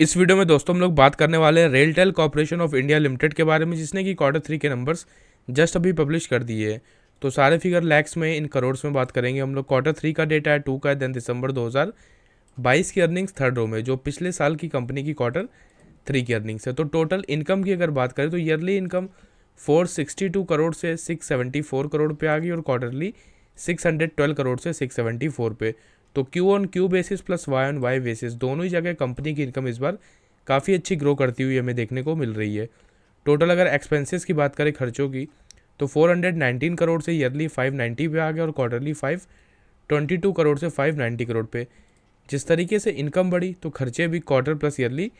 इस वीडियो में दोस्तों हम लोग बात करने वाले हैं RailTel corporation of India limited के बारे में जिसने कि क्वार्टर थ्री के नंबर्स जस्ट अभी पब्लिश कर दिए है तो सारे फिगर लैक्स में इन करोड़्स में बात करेंगे हम लोग क्वार्टर थ्री का डेटा है टू का है देन दिसंबर 2022 की अर्निंग्स थर्ड रो में जो पिछले साल की कंपनी की क्वार्टर थ्री की अर्निंग्स है तो टोटल इनकम की अगर बात करें तो ईयरली इनकम फोर करोड़ से सिक्स करोड़ पर आ गई और क्वार्टरली सिक्स करोड़ से सिक्स पे तो Q on Q basis plus Y on Y basis दोनों ही जगह कंपनी की इनकम इस बार काफ़ी अच्छी ग्रो करती हुई हमें देखने को मिल रही है टोटल अगर एक्सपेंसेस की बात करें खर्चों की तो 419 करोड़ से ईयरली 590 पे आ गया और क्वार्टरली 522 करोड़ से 590 करोड़ पे जिस तरीके से इनकम बढ़ी तो खर्चे भी क्वार्टर प्लस ईयरली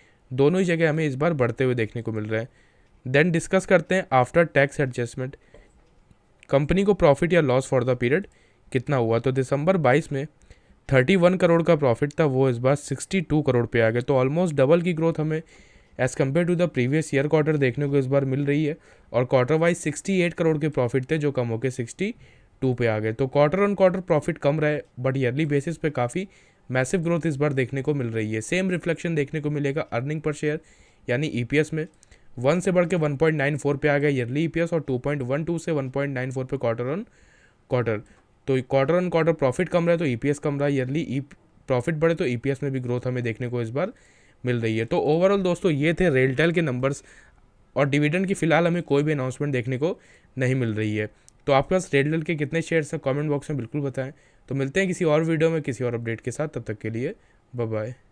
दोनों ही जगह हमें इस बार बढ़ते हुए देखने को मिल रहे हैं देन डिस्कस करते हैं आफ्टर टैक्स एडजस्टमेंट कंपनी को प्रॉफिट या लॉस फॉर द पीरियड कितना हुआ तो दिसंबर 22 में थर्टी वन करोड़ का प्रॉफिट था वो इस बार सिक्सटी टू करोड़ पे आ गया तो ऑलमोस्ट डबल की ग्रोथ हमें as compare to the previous year quarter देखने को इस बार मिल रही है और quarter wise sixty eight crore के प्रॉफिट थे जो कम होकर सिक्सटी टू पे आ गए तो क्वार्टर ऑन क्वार्टर प्रॉफिट कम रहे बट ईयरली बेसिस पे काफ़ी मैसिव ग्रोथ इस बार देखने को मिल रही है सेम रिफ्लेक्शन देखने को मिलेगा अर्निंग पर शेयर यानी ई e में वन से बढ़ के वन पॉइंट नाइन फोर पे आ गया ईयरली ई और टू पॉइंट वन टू से वन पॉइंट नाइन फोर पे क्वार्टर ऑन क्वार्टर तो क्वार्टर ऑन क्वार्टर प्रॉफिट कम रहा है तो ई e कम रहा है ईयरली ई प्रॉफिट बढ़े तो ई e में भी ग्रोथ हमें देखने को इस बार मिल रही है तो ओवरऑल दोस्तों ये थे रेलटेल के नंबर्स और डिविडेंड की फ़िलहाल हमें कोई भी अनाउंसमेंट देखने को नहीं मिल रही है तो आपके पास रेलटेल के कितने शेयर्स हैं कमेंट बॉक्स में बिल्कुल बताएं तो मिलते हैं किसी और वीडियो में किसी और अपडेट के साथ तब तक के लिए बाय